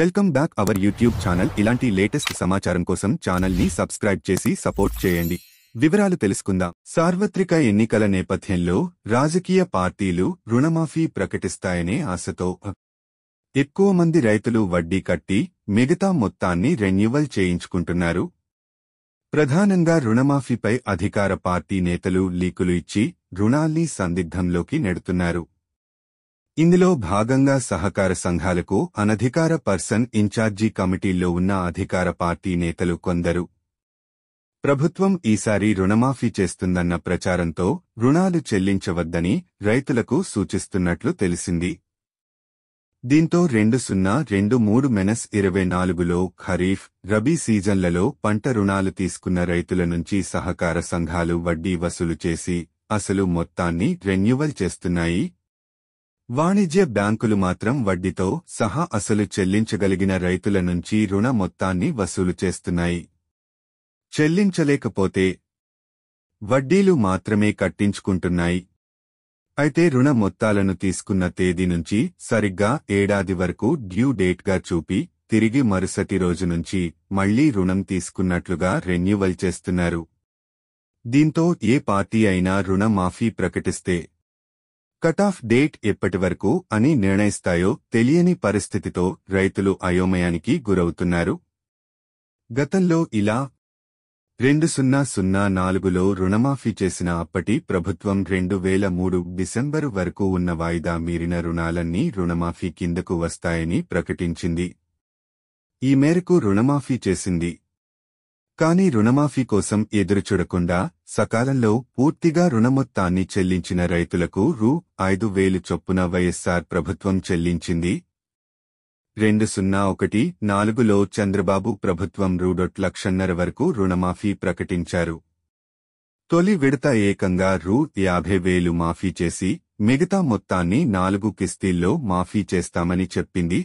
welcome back our YouTube channel ఇలాంటి latest సమాచారం కోసం ఛానల్ని సబ్స్క్రైబ్ చేసి సపోర్ట్ చేయండి వివరాలు తెలుసుకుందాం సార్వత్రిక ఎన్నికల నేపథ్యంలో రాజకీయ పార్టీలు రుణమాఫీ ప్రకటిస్తాయనే ఆశతో ఎక్కువ మంది రైతులు వడ్డీ కట్టి మిగతా మొత్తాన్ని రెన్యువల్ చేయించుకుంటున్నారు ప్రధానంగా రుణమాఫీపై అధికార పార్టీ నేతలు లీకులు ఇచ్చి రుణాల్ని సందిగ్ధంలోకి నెడుతున్నారు ఇందులో భాగంగా సహకార సంఘాలకు అనధికార పర్సన్ ఇన్ఛార్జీ కమిటీల్లో ఉన్న అధికార పార్టీ నేతలు కొందరు ప్రభుత్వం ఈసారి రుణమాఫీ చేస్తుందన్న ప్రచారంతో రుణాలు చెల్లించవద్దని రైతులకు సూచిస్తున్నట్లు తెలిసింది దీంతో రెండు సున్నా రెండు మూడు మెనస్ ఇరవై నాలుగులో ఖరీఫ్ రబీ సీజన్లలో పంట రుణాలు తీసుకున్న రైతుల నుంచి సహకార సంఘాలు వడ్డీ వసూలు చేసి అసలు మొత్తాన్ని రెన్యువల్ చేస్తున్నాయి వాణిజ్య బ్యాంకులు మాత్రం వడ్డీతో సహా అసలు చెల్లించగలిగిన రైతుల నుంచి రుణ మొత్తాన్ని వసూలు చేస్తున్నాయి చెల్లించలేకపోతే వడ్డీలు మాత్రమే కట్టించుకుంటున్నాయి అయితే రుణ మొత్తాలను తీసుకున్న తేదీ నుంచి సరిగ్గా ఏడాది వరకు డ్యూ డేట్గా చూపి తిరిగి మరుసటి రోజు నుంచి మళ్లీ రుణం తీసుకున్నట్లుగా రెన్యువల్ చేస్తున్నారు దీంతో ఏ పార్టీ అయినా రుణమాఫీ ప్రకటిస్తే కటాఫ్ డేట్ ఎప్పటి వరకు అని నిర్ణయిస్తాయో తెలియని పరిస్థితితో రైతులు అయోమయానికి గురవుతున్నారు గతంలో ఇలా రెండు సున్నా సున్నా నాలుగులో రుణమాఫీ చేసిన అప్పటి ప్రభుత్వం రెండు వేల మూడు డిసెంబరు వరకు ఉన్న వాయిదా మీరిన రుణాలన్నీ రుణమాఫీ కిందకు వస్తాయని ప్రకటించింది ఈ మేరకు రుణమాఫీ చేసింది కానీ రుణమాఫీ కోసం ఎదురుచూడకుండా సకాలంలో పూర్తిగా రుణమొత్తాన్ని చెల్లించిన రైతులకు రూ ఐదు వేలు చొప్పున వైఎస్సార్ ప్రభుత్వం చెల్లించింది రెండు సున్నా ఒకటి నాలుగులో చంద్రబాబు ప్రభుత్వం రూడొట్ లక్షన్నర వరకు రుణమాఫీ ప్రకటించారు తొలి విడత ఏకంగా రూ యాభై వేలు మాఫీ చేసి మిగతా మొత్తాన్ని నాలుగు కిస్తీల్లో మాఫీ చేస్తామని చెప్పింది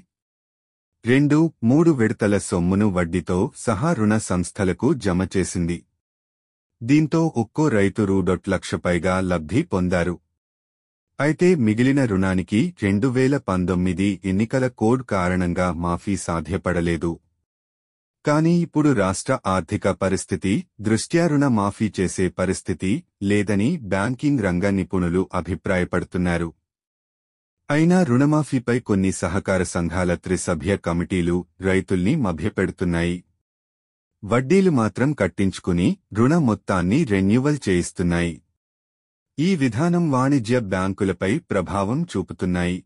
రెండు మూడు విడతల సొమ్మును వడ్డీతో సహా రుణ సంస్థలకు జమ చేసింది దీంతో ఒక్కో రైతు లక్షపైగా లబ్ధి పొందారు అయితే మిగిలిన రుణానికి రెండు వేల పంతొమ్మిది ఎన్నికల కోడ్ కారణంగా మాఫీ సాధ్యపడలేదు కాని ఇప్పుడు రాష్ట్ర ఆర్థిక పరిస్థితి దృష్ట్యా రుణ మాఫీ చేసే పరిస్థితి లేదని బ్యాంకింగ్ రంగ నిపుణులు అభిప్రాయపడుతున్నారు అయినా రుణమాఫీపై కొన్ని సహకార సంఘాల త్రిసభ్య కమిటీలు రైతుల్ని మభ్యపెడుతున్నాయి వడ్డీలు మాత్రం కట్టించుకుని రుణ మొత్తాన్ని రెన్యువల్ చేయిస్తున్నాయి ఈ విధానం వాణిజ్య బ్యాంకులపై ప్రభావం చూపుతున్నాయి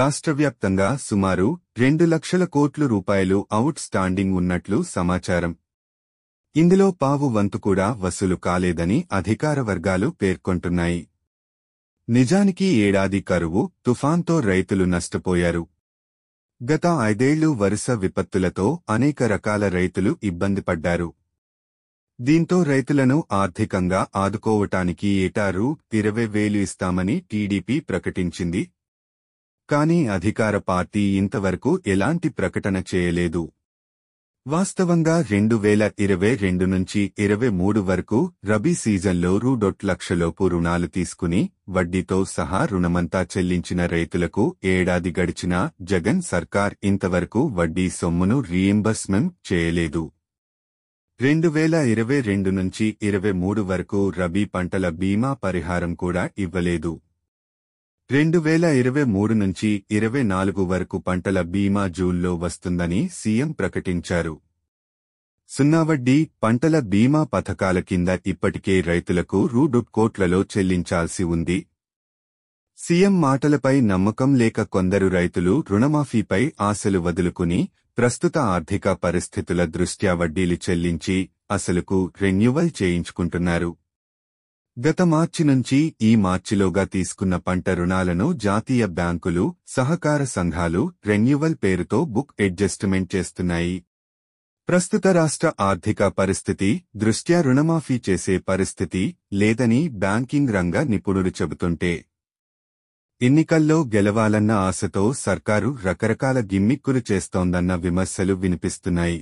రాష్ట్రవ్యాప్తంగా సుమారు రెండు లక్షల కోట్లు రూపాయలు అవుట్ స్టాండింగ్ ఉన్నట్లు సమాచారం ఇందులో పావు వంతు కూడా వసూలు కాలేదని అధికార వర్గాలు పేర్కొంటున్నాయి నిజానికి ఏడాది కరువు తుఫాన్తో రైతులు నష్టపోయారు గత ఐదేళ్లు వరుస విపత్తులతో అనేక రకాల రైతులు ఇబ్బంది పడ్డారు దీంతో రైతులను ఆర్థికంగా ఆదుకోవటానికి ఏటా రూ ఇరవై వేలు ఇస్తామని టీడీపీ ప్రకటించింది కానీ అధికార పార్టీ ఇంతవరకు ఎలాంటి ప్రకటన చేయలేదు వాస్తవంగా రెండు వేల ఇరవై రెండు నుంచి ఇరవై మూడు వరకు రబీ సీజన్లో రూడొట్ లక్షలోపు రుణాలు తీసుకుని వడ్డీతో సహా రుణమంతా చెల్లించిన రైతులకు ఏడాది గడిచినా జగన్ సర్కార్ ఇంతవరకు వడ్డీ సొమ్మును రీఎంబర్స్మెంట్ చేయలేదు రెండు వేల ఇరవై రెండు నుంచి ఇరవై మూడు వరకు రబీ పంటల బీమా పరిహారం కూడా ఇవ్వలేదు రెండు వేల ఇరవై మూడు నుంచి ఇరవై నాలుగు వరకు పంటల బీమా జూన్లో వస్తుందని సీఎం ప్రకటించారు సున్నా వడ్డీ పంటల బీమా పథకాల కింద ఇప్పటికే రైతులకు రూడు కోట్లలో చెల్లించాల్సి ఉంది సీఎం మాటలపై నమ్మకం లేక కొందరు రైతులు రుణమాఫీపై ఆశలు వదులుకుని ప్రస్తుత ఆర్థిక పరిస్థితుల దృష్ట్యా వడ్డీలు చెల్లించి అసలుకు రెన్యువల్ చేయించుకుంటున్నారు గత మార్చి నుంచి ఈ మార్చిలోగా తీసుకున్న పంట రుణాలను జాతీయ బ్యాంకులు సహకార సంఘాలు రెన్యువల్ పేరుతో బుక్ అడ్జస్ట్మెంట్ చేస్తున్నాయి ప్రస్తుత రాష్ట్ర ఆర్థిక పరిస్థితి దృష్ట్యా రుణమాఫీ చేసే పరిస్థితి లేదని బ్యాంకింగ్ రంగ నిపుణులు చెబుతుంటే ఎన్నికల్లో గెలవాలన్న ఆశతో సర్కారు రకరకాల గిమ్మిక్కులు చేస్తోందన్న విమర్శలు వినిపిస్తున్నాయి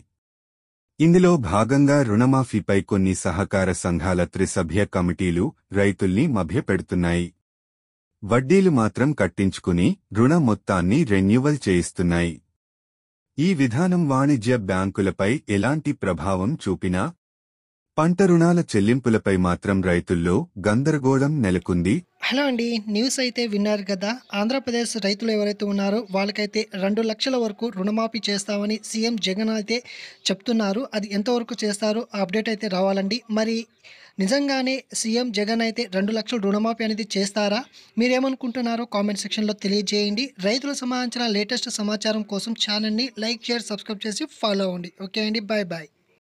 ఇందులో భాగంగా రుణమాఫీపై కొన్ని సహకార సంఘాల త్రిసభ్య కమిటీలు రైతుల్ని మభ్యపెడుతున్నాయి వడ్డీలు మాత్రం కట్టించుకుని రుణ మొత్తాన్ని రెన్యువల్ చేయిస్తున్నాయి ఈ విధానం వాణిజ్య బ్యాంకులపై ఎలాంటి ప్రభావం చూపినా పంట రుణాల చెల్లింపులపై మాత్రం రైతుల్లో గందరగోళం నెలకొంది హలో అండి న్యూస్ అయితే విన్నారు కదా ఆంధ్రప్రదేశ్ రైతులు ఎవరైతే ఉన్నారో వాళ్ళకైతే రెండు లక్షల వరకు రుణమాఫీ చేస్తామని సీఎం జగన్ అయితే చెప్తున్నారు అది ఎంతవరకు చేస్తారో అప్డేట్ అయితే రావాలండి మరి నిజంగానే సీఎం జగన్ అయితే రెండు లక్షల రుణమాఫీ అనేది చేస్తారా మీరేమనుకుంటున్నారో కామెంట్ సెక్షన్లో తెలియజేయండి రైతులకు సంబంధించిన లేటెస్ట్ సమాచారం కోసం ఛానల్ని లైక్ షేర్ సబ్స్క్రైబ్ చేసి ఫాలో అవ్వండి ఓకే అండి బాయ్ బాయ్